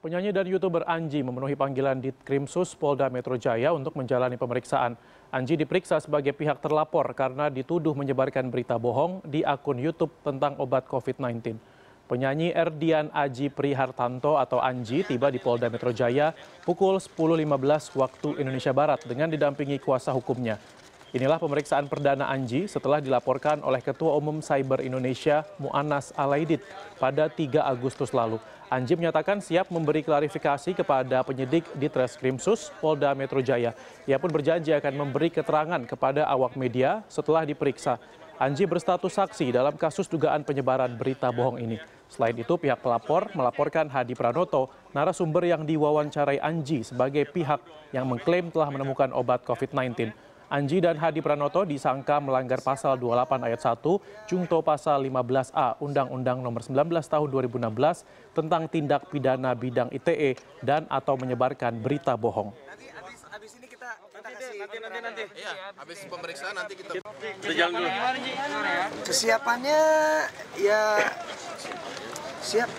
Penyanyi dan youtuber Anji memenuhi panggilan di Krimsus Polda Metro Jaya untuk menjalani pemeriksaan. Anji diperiksa sebagai pihak terlapor karena dituduh menyebarkan berita bohong di akun YouTube tentang obat COVID-19. Penyanyi Erdian Aji Prihartanto atau Anji tiba di Polda Metro Jaya pukul 10.15 waktu Indonesia Barat dengan didampingi kuasa hukumnya. Inilah pemeriksaan perdana Anji setelah dilaporkan oleh Ketua Umum Cyber Indonesia Muanas Alaidit pada 3 Agustus lalu. Anji menyatakan siap memberi klarifikasi kepada penyidik di Treskrimsus Polda Metro Jaya. Ia pun berjanji akan memberi keterangan kepada awak media setelah diperiksa. Anji berstatus saksi dalam kasus dugaan penyebaran berita bohong ini. Selain itu, pihak pelapor melaporkan Hadi Pranoto, narasumber yang diwawancarai Anji sebagai pihak yang mengklaim telah menemukan obat COVID-19. Anji dan Hadi Pranoto disangka melanggar pasal 28 ayat 1 jungto pasal 15A Undang-Undang Nomor 19 Tahun 2016 tentang tindak pidana bidang ITE dan atau menyebarkan berita bohong. Nanti, abis, abis ini kita, nanti nanti nanti. Iya, habis pemeriksaan nanti kita Kesiapannya ya siap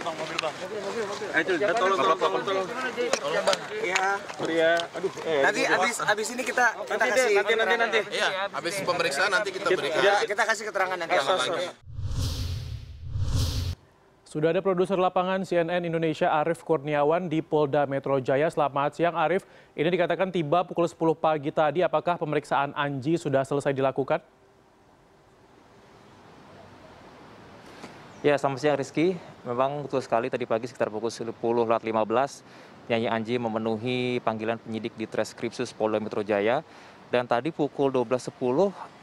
Bang, mobil bang. Mobil, mobil, mobil. Eh, itu, tolong, tolong, tolong, tolong. Tolong, bang. Iya. Iya. Aduh. Eh, nanti abis, abis ini kita kita kasih. Nanti, nanti, nanti. nanti. Iya. Abis pemeriksaan nanti kita berikan. Ya, kita kasih keterangan nanti. Keterangan lagi. Sudah ada produser lapangan CNN Indonesia Arif Kurniawan di Polda Metro Jaya. Selamat siang Arif. Ini dikatakan tiba pukul 10 pagi tadi. Apakah pemeriksaan Anji sudah selesai dilakukan? Ya, selamat siang Rizky memang betul sekali tadi pagi sekitar pukul 10 lewat 15 Nyanyi Anji memenuhi panggilan penyidik di Treskrimsus Polda Metro Jaya dan tadi pukul 12.10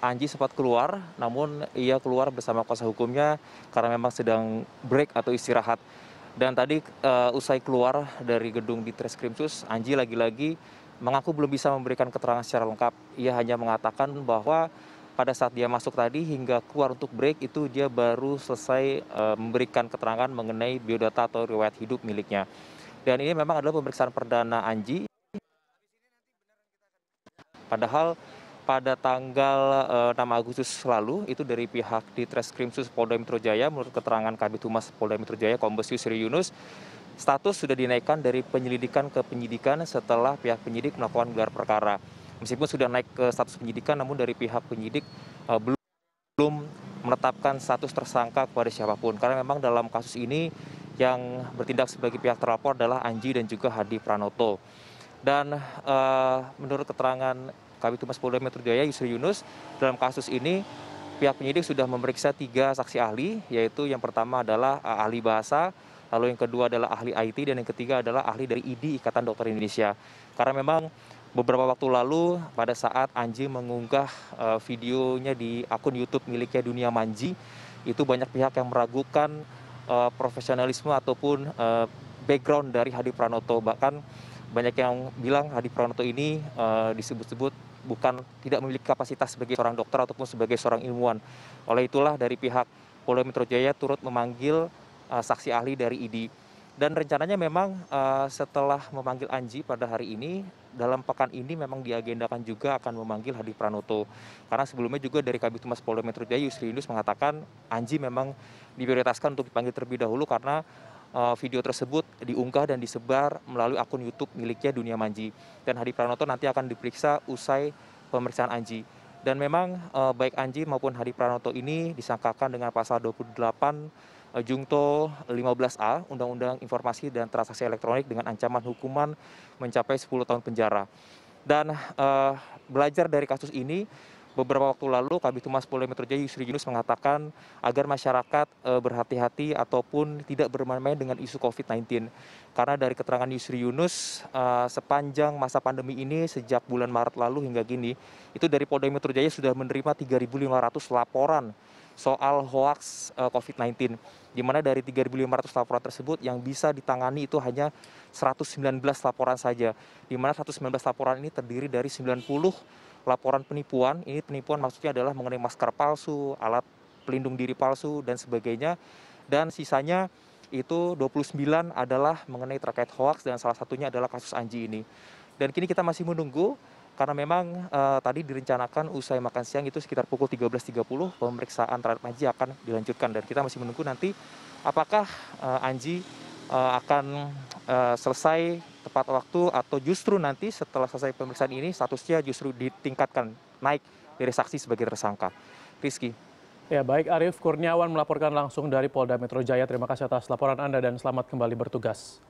Anji sempat keluar namun ia keluar bersama kuasa hukumnya karena memang sedang break atau istirahat. Dan tadi uh, usai keluar dari gedung di Treskrimsus, Anji lagi-lagi mengaku belum bisa memberikan keterangan secara lengkap. Ia hanya mengatakan bahwa pada saat dia masuk tadi hingga keluar untuk break itu dia baru selesai eh, memberikan keterangan mengenai biodata atau riwayat hidup miliknya. Dan ini memang adalah pemeriksaan perdana Anji. Padahal pada tanggal 6 eh, Agustus lalu itu dari pihak di Treskrimsus Polda Metro Jaya menurut keterangan Kabit Humas Polda Metro Jaya Kombes Yusri Yunus status sudah dinaikkan dari penyelidikan ke penyidikan setelah pihak penyidik melakukan gelar perkara meskipun sudah naik ke status penyidikan namun dari pihak penyidik eh, belum belum menetapkan status tersangka kepada siapapun karena memang dalam kasus ini yang bertindak sebagai pihak terlapor adalah Anji dan juga Hadi Pranoto. Dan uh, menurut keterangan Kabit Humas Polda Metro Jaya Yusri Yunus dalam kasus ini pihak penyidik sudah memeriksa tiga saksi ahli yaitu yang pertama adalah uh, ahli bahasa, lalu yang kedua adalah ahli IT dan yang ketiga adalah ahli dari ID Ikatan Dokter Indonesia. Karena memang beberapa waktu lalu pada saat anji mengunggah eh, videonya di akun youtube miliknya dunia manji itu banyak pihak yang meragukan eh, profesionalisme ataupun eh, background dari Hadi Pranoto bahkan banyak yang bilang Hadi Pranoto ini disebut-sebut bukan tidak memiliki kapasitas sebagai seorang dokter ataupun sebagai seorang ilmuwan. Oleh itulah dari pihak Polda Metro Jaya turut memanggil uh, saksi ahli dari IDI dan rencananya memang eh, setelah memanggil anji pada hari ini dalam pekan ini memang diagendakan juga akan memanggil Hadi Pranoto karena sebelumnya juga dari Kabit Humas Polda Metro Jaya Yusri Indus mengatakan Anji memang diprioritaskan untuk dipanggil terlebih dahulu karena uh, video tersebut diunggah dan disebar melalui akun YouTube miliknya Dunia Manji dan Hadi Pranoto nanti akan diperiksa usai pemeriksaan Anji dan memang uh, baik Anji maupun Hadi Pranoto ini disangkakan dengan pasal 28 Eh, jungto 15A Undang-Undang Informasi dan Transaksi Elektronik dengan ancaman hukuman mencapai 10 tahun penjara. Dan uh, belajar dari kasus ini, beberapa waktu lalu Kabit Humas Polda Metro Jaya Yusri Yunus mengatakan agar masyarakat uh, berhati-hati ataupun tidak bermain-main dengan isu COVID-19. Karena dari keterangan Yusri Yunus uh, sepanjang masa pandemi ini sejak bulan Maret lalu hingga kini itu dari Polda Metro Jaya sudah menerima 3.500 laporan soal hoax eh, covid 19 di mana dari 3.500 laporan tersebut yang bisa ditangani itu hanya 119 laporan saja di mana 119 laporan ini terdiri dari 90 laporan penipuan ini penipuan maksudnya adalah mengenai masker palsu alat pelindung diri palsu dan sebagainya dan sisanya itu 29 adalah mengenai terkait hoax dan salah satunya adalah kasus Anji ini dan kini kita masih menunggu karena memang eh, tadi direncanakan usai makan siang itu sekitar pukul 13.30 pemeriksaan terhadap anji akan dilanjutkan dan kita masih menunggu nanti apakah eh, anji eh, akan selesai tepat waktu atau justru nanti setelah selesai pemeriksaan ini statusnya justru ditingkatkan naik dari saksi sebagai tersangka. Rizky. Ya baik Arif Kurniawan melaporkan langsung dari Polda Metro Jaya. Terima kasih atas laporan Anda dan selamat kembali bertugas.